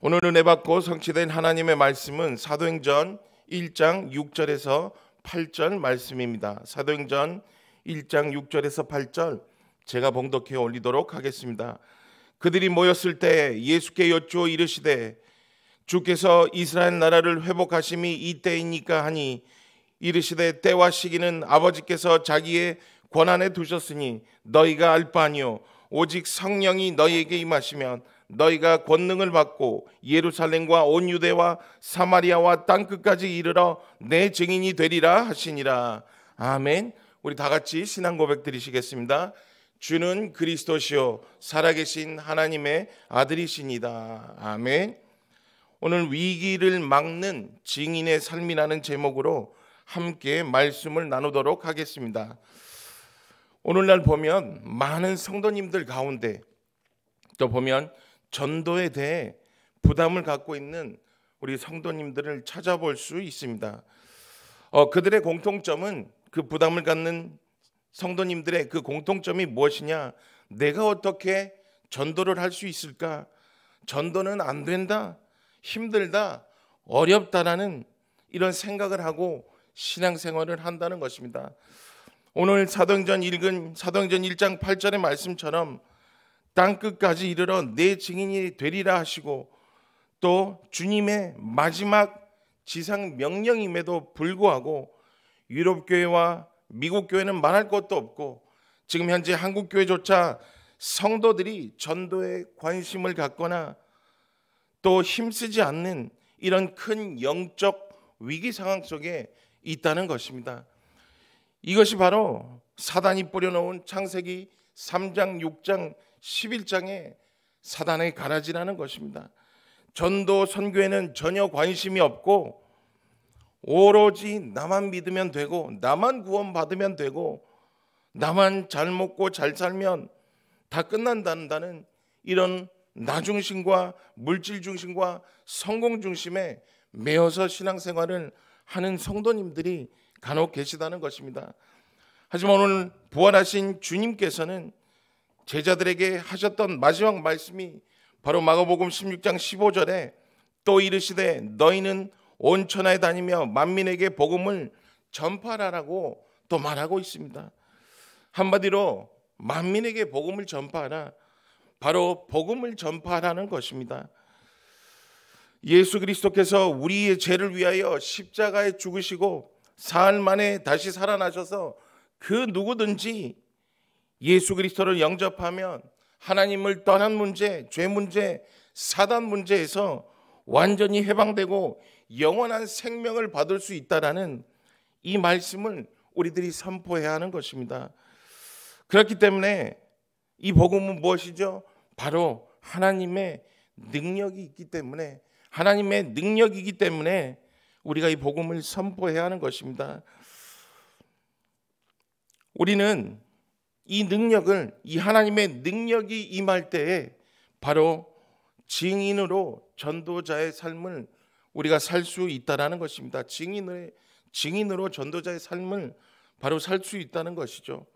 오늘 은혜 받고 성취된 하나님의 말씀은 사도행전 1장 6절에서 8절 말씀입니다. 사도행전 1장 6절에서 8절 제가 봉독해 올리도록 하겠습니다. 그들이 모였을 때 예수께 여쭈어 이르시되 주께서 이스라엘 나라를 회복하심이 이때이니까 하니 이르시되 때와 시기는 아버지께서 자기의 권한에 두셨으니 너희가 알 바 아니요 오직 성령이 너희에게 임하시면 너희가 권능을 받고 예루살렘과 온 유대와 사마리아와 땅 끝까지 이르러 내 증인이 되리라 하시니라. 아멘. 우리 다 같이 신앙 고백 드리시겠습니다. 주는 그리스도시요 살아계신 하나님의 아들이시니다. 아멘. 오늘 위기를 막는 증인의 삶이라는 제목으로 함께 말씀을 나누도록 하겠습니다. 오늘날 보면 많은 성도님들 가운데 또 보면 전도에 대해 부담을 갖고 있는 우리 성도님들을 찾아볼 수 있습니다. 어, 그들의 공통점은 그 부담을 갖는 성도님들의 그 공통점이 무엇이냐? 내가 어떻게 전도를 할 수 있을까? 전도는 안 된다, 힘들다, 어렵다라는 이런 생각을 하고 신앙생활을 한다는 것입니다. 오늘 사도행전 읽은 사도행전 1장 8절의 말씀처럼 땅 끝까지 이르러 내 증인이 되리라 하시고 또 주님의 마지막 지상 명령임에도 불구하고 유럽 교회와 미국 교회는 말할 것도 없고 지금 현재 한국 교회조차 성도들이 전도에 관심을 갖거나 또 힘쓰지 않는 이런 큰 영적 위기 상황 속에 있다는 것입니다. 이것이 바로 사단이 뿌려놓은 창세기 3장, 6장, 11장에 사단의 가라지라는 것입니다. 전도 선교에는 전혀 관심이 없고 오로지 나만 믿으면 되고 나만 구원받으면 되고 나만 잘 먹고 잘 살면 다 끝난다는 이런 나 중심과 물질 중심과 성공 중심에 매어서 신앙생활을 하는 성도님들이 간혹 계시다는 것입니다. 하지만 오늘 부활하신 주님께서는 제자들에게 하셨던 마지막 말씀이 바로 마가복음 16장 15절에 또 이르시되 너희는 온 천하에 다니며 만민에게 복음을 전파하라고 또 말하고 있습니다. 한마디로 만민에게 복음을 전파하라. 바로 복음을 전파하라는 것입니다. 예수 그리스도께서 우리의 죄를 위하여 십자가에 죽으시고 사흘 만에 다시 살아나셔서 그 누구든지 예수 그리스도를 영접하면 하나님을 떠난 문제, 죄 문제, 사단 문제에서 완전히 해방되고 영원한 생명을 받을 수 있다라는 이 말씀을 우리들이 선포해야 하는 것입니다. 그렇기 때문에 이 복음은 무엇이죠? 바로 하나님의 능력이 있기 때문에 하나님의 능력이기 때문에 우리가 이 복음을 선포해야 하는 것입니다. 우리는 이 능력을 이 하나님의 능력이 임할 때에 바로 증인으로 전도자의 삶을 우리가 살 수 있다라는 것입니다. 증인의 증인으로 전도자의 삶을 바로 살 수 있다는 것이죠.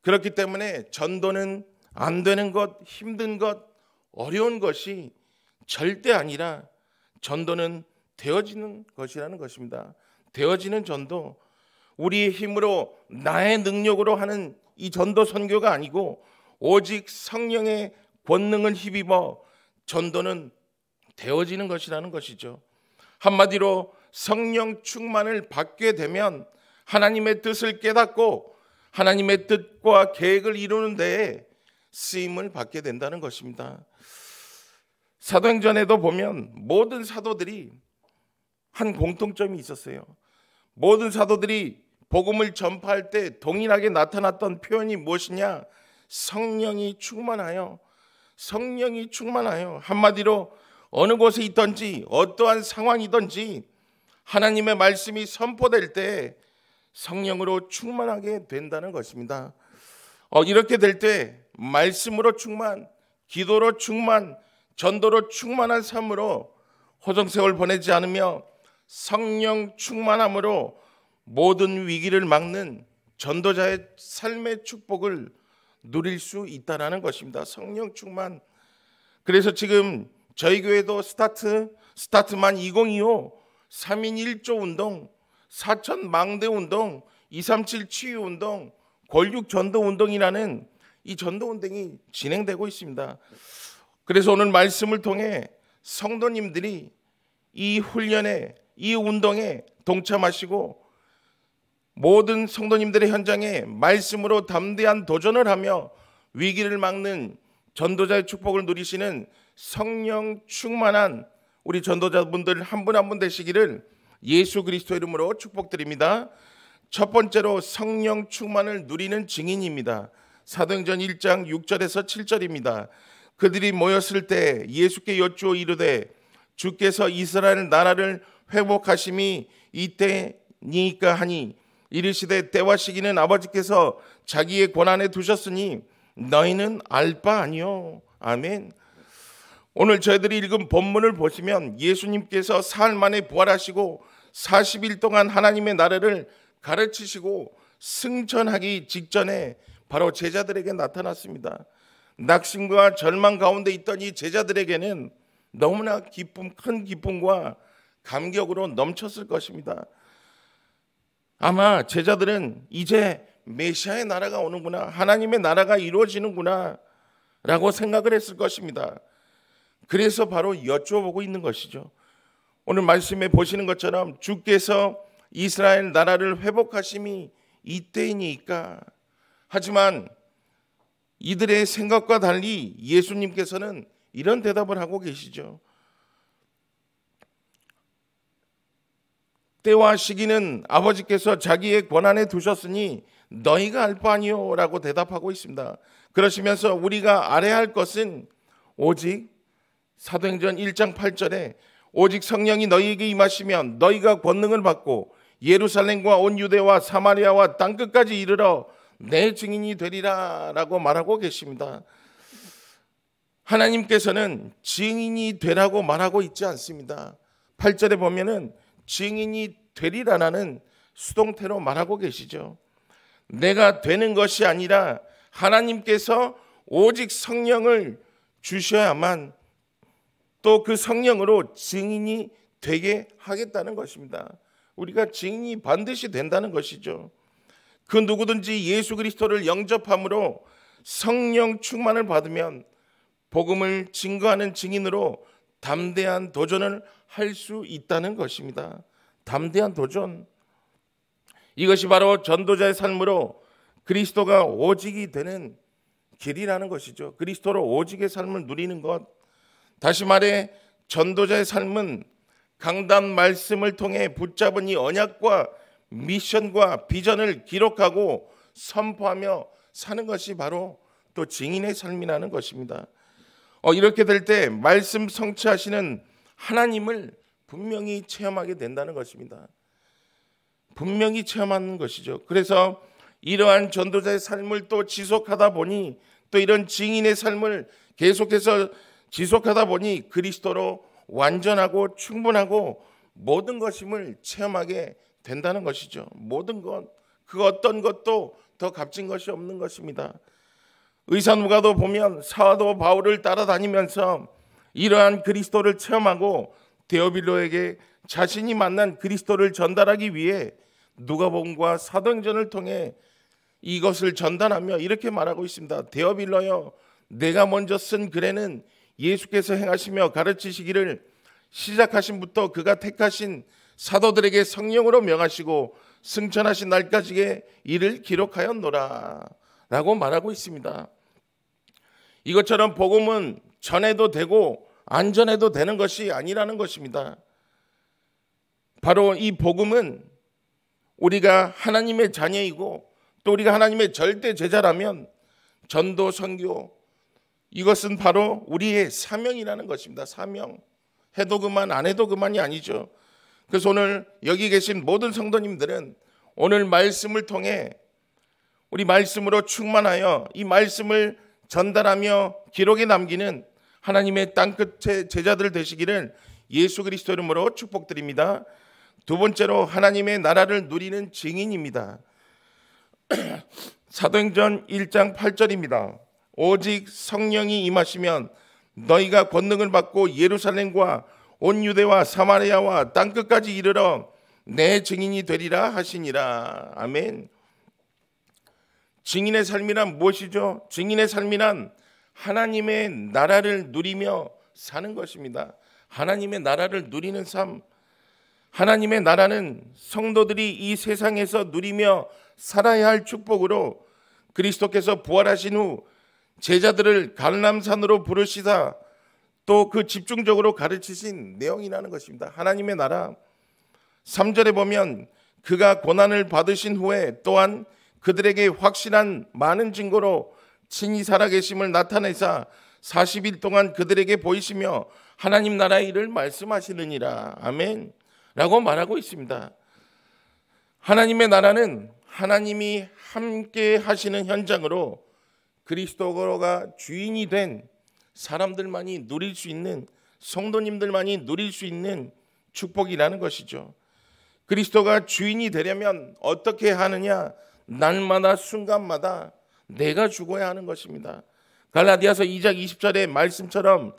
그렇기 때문에 전도는 안 되는 것, 힘든 것, 어려운 것이 절대 아니라 전도는 되어지는 것이라는 것입니다. 되어지는 전도, 우리의 힘으로 나의 능력으로 하는 이 전도 선교가 아니고 오직 성령의 권능을 힘입어 전도는 되어지는 것이라는 것이죠. 한마디로 성령 충만을 받게 되면 하나님의 뜻을 깨닫고 하나님의 뜻과 계획을 이루는 데에 쓰임을 받게 된다는 것입니다. 사도행전에도 보면 모든 사도들이 한 공통점이 있었어요. 모든 사도들이 복음을 전파할 때 동일하게 나타났던 표현이 무엇이냐? 성령이 충만하여 성령이 충만하여 한마디로 어느 곳에 있든지 어떠한 상황이든지 하나님의 말씀이 선포될 때 성령으로 충만하게 된다는 것입니다. 어, 이렇게 될 때 말씀으로 충만, 기도로 충만, 전도로 충만한 삶으로 호정세월 보내지 않으며 성령 충만함으로 모든 위기를 막는 전도자의 삶의 축복을 누릴 수 있다라는 것입니다. 성령 충만. 그래서 지금 저희 교회도 스타트 스타트만 2025 3인 1조 운동, 4천 망대 운동, 237 치유 운동, 권육 전도 운동이라는 이 전도 운동이 진행되고 있습니다. 그래서 오늘 말씀을 통해 성도님들이 이 훈련에 이 운동에 동참하시고 모든 성도님들의 현장에 말씀으로 담대한 도전을 하며 위기를 막는 전도자의 축복을 누리시는 성령 충만한 우리 전도자분들 한 분 한분 한분 되시기를 예수 그리스도 이름으로 축복드립니다. 첫 번째로 성령 충만을 누리는 증인입니다. 사도행전 1장 6절에서 7절입니다. 그들이 모였을 때 예수께 여쭈어 이르되 주께서 이스라엘 나라를 회복하심이 이때니까 하니 이르시되 때와 시기는 아버지께서 자기의 권한에 두셨으니 너희는 알바 아니요. 아멘. 오늘 저희들이 읽은 본문을 보시면 예수님께서 사흘 만에 부활하시고 40일 동안 하나님의 나라를 가르치시고 승천하기 직전에 바로 제자들에게 나타났습니다. 낙심과 절망 가운데 있던 이 제자들에게는 너무나 기쁨, 큰 기쁨과 감격으로 넘쳤을 것입니다. 아마 제자들은 이제 메시아의 나라가 오는구나, 하나님의 나라가 이루어지는구나, 라고 생각을 했을 것입니다. 그래서 바로 여쭤보고 있는 것이죠. 오늘 말씀에 보시는 것처럼 주께서 이스라엘 나라를 회복하심이 이때이니까. 하지만 이들의 생각과 달리 예수님께서는 이런 대답을 하고 계시죠. 때와 시기는 아버지께서 자기의 권한에 두셨으니 너희가 알 바 아니요라고 대답하고 있습니다. 그러시면서 우리가 알아야 할 것은 오직 사도행전 1장 8절에 오직 성령이 너희에게 임하시면 너희가 권능을 받고 예루살렘과 온 유대와 사마리아와 땅 끝까지 이르러 내 증인이 되리라라고 말하고 계십니다. 하나님께서는 증인이 되라고 말하고 있지 않습니다. 8절에 보면은 증인이 되리라라는 수동태로 말하고 계시죠. 내가 되는 것이 아니라 하나님께서 오직 성령을 주셔야만 또 그 성령으로 증인이 되게 하겠다는 것입니다. 우리가 증인이 반드시 된다는 것이죠. 그 누구든지 예수 그리스도를 영접함으로 성령 충만을 받으면 복음을 증거하는 증인으로 담대한 도전을 할수 있다는 것입니다. 담대한 도전. 이것이 바로 전도자의 삶으로 그리스도가 오직이 되는 길이라는 것이죠. 그리스도로 오직의 삶을 누리는 것. 다시 말해 전도자의 삶은 강단 말씀을 통해 붙잡은 이 언약과 미션과 비전을 기록하고 선포하며 사는 것이 바로 또 증인의 삶이라는 것입니다. 어, 이렇게 될 때 말씀 성취하시는 하나님을 분명히 체험하게 된다는 것입니다. 분명히 체험하는 것이죠. 그래서 이러한 전도자의 삶을 또 지속하다 보니 또 이런 증인의 삶을 계속해서 지속하다 보니 그리스도로 완전하고 충분하고 모든 것임을 체험하게 된다는 것이죠. 모든 것, 그 어떤 것도 더 값진 것이 없는 것입니다. 의사누가도 보면 사도 바울을 따라다니면서 이러한 그리스도를 체험하고 데오빌로에게 자신이 만난 그리스도를 전달하기 위해 누가복음과 사도행전을 통해 이것을 전달하며 이렇게 말하고 있습니다. 데오빌로여 내가 먼저 쓴 글에는 예수께서 행하시며 가르치시기를 시작하신부터 그가 택하신 사도들에게 성령으로 명하시고 승천하신 날까지의 일을 기록하였노라 라고 말하고 있습니다. 이것처럼 복음은 전해도 되고 안전해도 되는 것이 아니라는 것입니다. 바로 이 복음은 우리가 하나님의 자녀이고 또 우리가 하나님의 절대 제자라면 전도 선교 이것은 바로 우리의 사명이라는 것입니다. 사명. 해도 그만 안 해도 그만이 아니죠. 그래서 오늘 여기 계신 모든 성도님들은 오늘 말씀을 통해 우리 말씀으로 충만하여 이 말씀을 전달하며 기록에 남기는 하나님의 땅 끝의 제자들 되시기를 예수 그리스도 이름으로 축복드립니다. 두 번째로 하나님의 나라를 누리는 증인입니다. 사도행전 1장 8절입니다. 오직 성령이 임하시면 너희가 권능을 받고 예루살렘과 온 유대와 사마리아와 땅 끝까지 이르러 내 증인이 되리라 하시니라. 아멘. 증인의 삶이란 무엇이죠? 증인의 삶이란 하나님의 나라를 누리며 사는 것입니다. 하나님의 나라를 누리는 삶. 하나님의 나라는 성도들이 이 세상에서 누리며 살아야 할 축복으로 그리스도께서 부활하신 후 제자들을 갈람산으로 부르시다 또 그 집중적으로 가르치신 내용이라는 것입니다. 하나님의 나라 3절에 보면 그가 고난을 받으신 후에 또한 그들에게 확실한 많은 증거로 친히 살아계심을 나타내사 40일 동안 그들에게 보이시며 하나님 나라의 일을 말씀하시느니라. 아멘. 라고 말하고 있습니다. 하나님의 나라는 하나님이 함께 하시는 현장으로 그리스도가 주인이 된 사람들만이 누릴 수 있는 성도님들만이 누릴 수 있는 축복이라는 것이죠. 그리스도가 주인이 되려면 어떻게 하느냐? 날마다 순간마다 내가 죽어야 하는 것입니다. 갈라디아서 2장 20절의 말씀처럼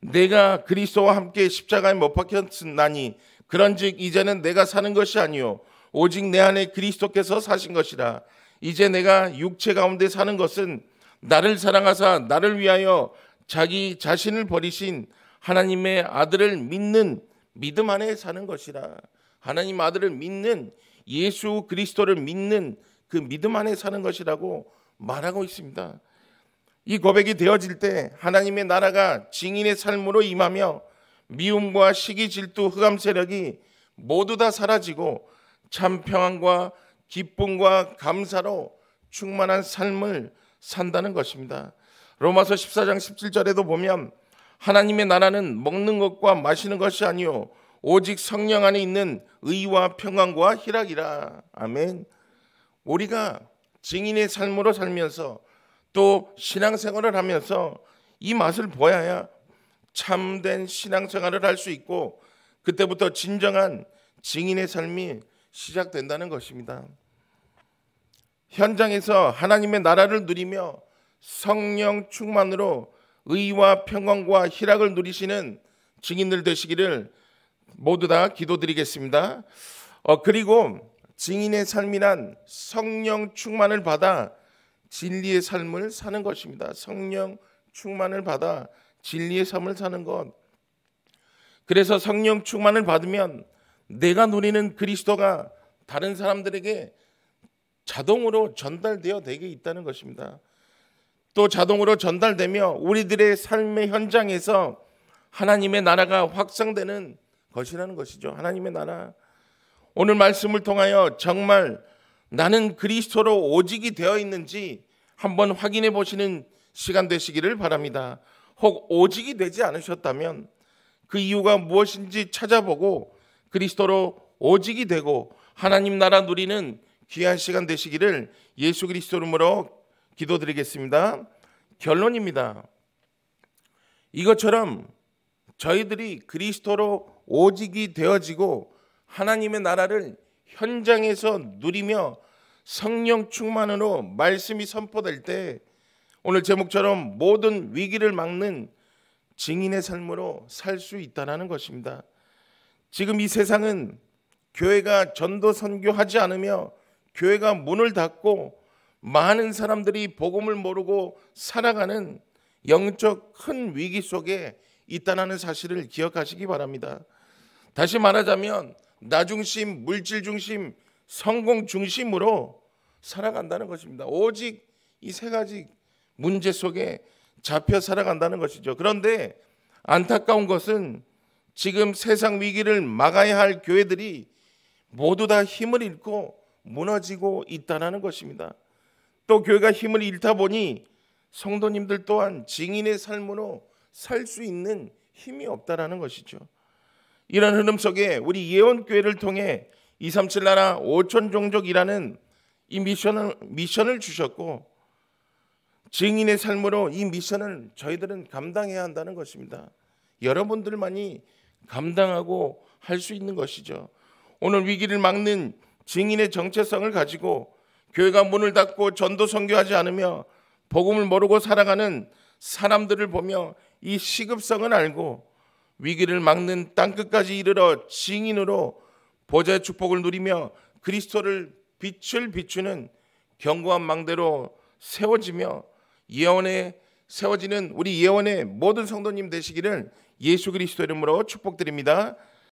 내가 그리스도와 함께 십자가에 못 박혔나니 그런즉 이제는 내가 사는 것이 아니요 오직 내 안에 그리스도께서 사신 것이라 이제 내가 육체 가운데 사는 것은 나를 사랑하사 나를 위하여 자기 자신을 버리신 하나님의 아들을 믿는 믿음 안에 사는 것이라 하나님 아들을 믿는 예수 그리스도를 믿는 그 믿음 안에 사는 것이라고 말하고 있습니다. 이 고백이 되어질 때 하나님의 나라가 증인의 삶으로 임하며 미움과 시기 질투 흑암 세력이 모두 다 사라지고 참 평안과 기쁨과 감사로 충만한 삶을 산다는 것입니다. 로마서 14장 17절에도 보면 하나님의 나라는 먹는 것과 마시는 것이 아니요 오직 성령 안에 있는 의와 평안과 희락이라. 아멘. 우리가 증인의 삶으로 살면서 또 신앙생활을 하면서 이 맛을 보아야 참된 신앙생활을 할 수 있고 그때부터 진정한 증인의 삶이 시작된다는 것입니다. 현장에서 하나님의 나라를 누리며 성령 충만으로 의와 평강과 희락을 누리시는 증인들 되시기를 모두 다 기도드리겠습니다. 어, 그리고 증인의 삶이란 성령 충만을 받아 진리의 삶을 사는 것입니다. 성령 충만을 받아 진리의 삶을 사는 것. 그래서 성령 충만을 받으면 내가 누리는 그리스도가 다른 사람들에게 자동으로 전달되어 되게 있다는 것입니다. 또 자동으로 전달되며 우리들의 삶의 현장에서 하나님의 나라가 확장되는 것이라는 것이죠. 하나님의 나라. 오늘 말씀을 통하여 정말 나는 그리스도로 오직이 되어 있는지 한번 확인해 보시는 시간 되시기를 바랍니다. 혹 오직이 되지 않으셨다면 그 이유가 무엇인지 찾아보고 그리스도로 오직이 되고 하나님 나라 누리는 귀한 시간 되시기를 예수 그리스도 이름으로 기도드리겠습니다. 결론입니다. 이것처럼 저희들이 그리스도로 오직이 되어지고 하나님의 나라를 현장에서 누리며 성령 충만으로 말씀이 선포될 때 오늘 제목처럼 모든 위기를 막는 증인의 삶으로 살 수 있다라는 것입니다. 지금 이 세상은 교회가 전도 선교하지 않으며 교회가 문을 닫고 많은 사람들이 복음을 모르고 살아가는 영적 큰 위기 속에 있다는 사실을 기억하시기 바랍니다. 다시 말하자면 나 중심, 물질 중심, 성공 중심으로 살아간다는 것입니다. 오직 이 세 가지 문제 속에 잡혀 살아간다는 것이죠. 그런데 안타까운 것은 지금 세상 위기를 막아야 할 교회들이 모두 다 힘을 잃고 무너지고 있다는 것입니다. 또 교회가 힘을 잃다 보니 성도님들 또한 증인의 삶으로 살 수 있는 힘이 없다라는 것이죠. 이런 흐름 속에 우리 예원교회를 통해 237 나라 5천 종족이라는 이 미션을, 미션을 주셨고 증인의 삶으로 이 미션을 저희들은 감당해야 한다는 것입니다. 여러분들만이 감당하고 할 수 있는 것이죠. 오늘 위기를 막는 증인의 정체성을 가지고 교회가 문을 닫고 전도 선교하지 않으며 복음을 모르고 살아가는 사람들을 보며 이 시급성을 알고 위기를 막는 땅끝까지 이르러 증인으로 보좌의 축복을 누리며 그리스도를 빛을 비추는 견고한 망대로 세워지며 예언에 세워지는 우리 예언의 모든 성도님 되시기를 예수 그리스도 이름으로 축복드립니다.